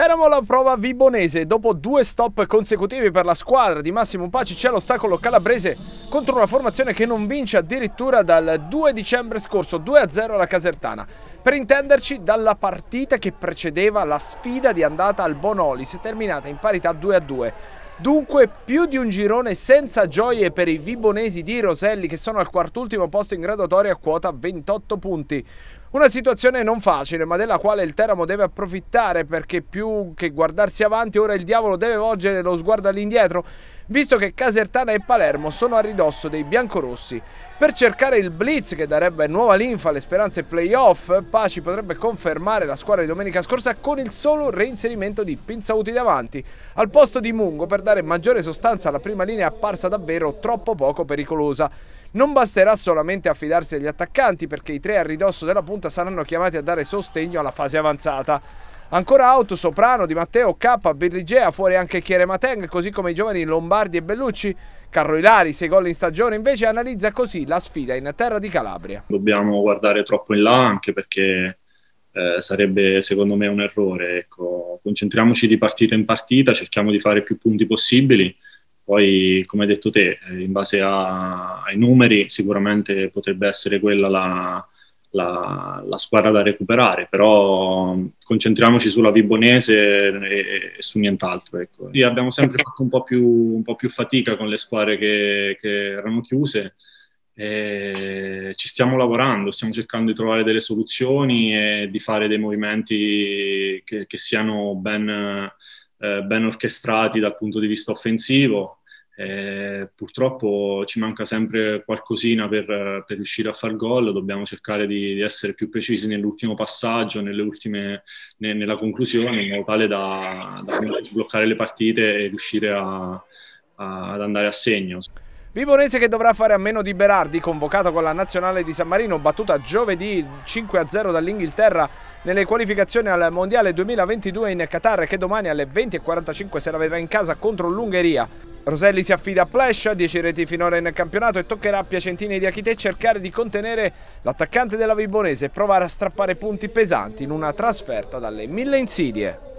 Teramo la prova Vibonese dopo due stop consecutivi per la squadra di Massimo Paci c'è l'ostacolo calabrese contro una formazione che non vince addirittura dal 2 dicembre scorso 2-0 alla Casertana. Per intenderci dalla partita che precedeva la sfida di andata al Bonolis terminata in parità 2-2. Dunque più di un girone senza gioie per i vibonesi di Roselli che sono al quartultimo posto in graduatoria a quota 28 punti. Una situazione non facile, ma della quale il Teramo deve approfittare perché più che guardarsi avanti, ora il diavolo deve volgere lo sguardo all'indietro, visto che Casertana e Palermo sono a ridosso dei biancorossi. Per cercare il blitz che darebbe nuova linfa alle speranze playoff, Paci potrebbe confermare la squadra di domenica scorsa con il solo reinserimento di Pinzauti davanti, al posto di Mungo per dare maggiore sostanza alla prima linea apparsa davvero troppo poco pericolosa. Non basterà solamente affidarsi agli attaccanti perché i tre a ridosso della punta saranno chiamati a dare sostegno alla fase avanzata. Ancora out, Soprano, Di Matteo, K, Birligea, fuori anche Chiere Mateng, così come i giovani Lombardi e Bellucci. Carroilari, 6 gol in stagione, invece analizza così la sfida in terra di Calabria. Dobbiamo guardare troppo in là anche perché eh, sarebbe secondo me un errore. Ecco. Concentriamoci di partita in partita, cerchiamo di fare più punti possibili. Poi, come hai detto te, eh, in base a, ai numeri sicuramente potrebbe essere quella la, la, la, squadra da recuperare, però mm, concentriamoci sulla Vibonese e, e su nient'altro. Ecco. Sì, abbiamo sempre ecco. fatto un po' più, un po più fatica con le squadre che, che erano chiuse. ci stiamo lavorando, stiamo cercando di trovare delle soluzioni e di fare dei movimenti che, che siano ben, eh, ben orchestrati dal punto di vista offensivo eh, purtroppo ci manca sempre qualcosina per, per riuscire a far gol, dobbiamo cercare di, di, essere più precisi nell'ultimo passaggio, ultime, ne, nella conclusione, in modo tale da, da bloccare le partite e riuscire a, a, ad andare a segno. Viborese che dovrà fare a meno di Berardi, convocato con la nazionale di San Marino, battuta giovedì 5-0 dall'Inghilterra nelle qualificazioni al Mondiale 2022 in Qatar, che domani alle 20.45 se la vedrà in casa contro l'Ungheria. Roselli si affida a Plesh, 10 reti finora in campionato e toccherà a Piacentini di Achite cercare di contenere l'attaccante della Vibonese e provare a strappare punti pesanti in una trasferta dalle mille insidie.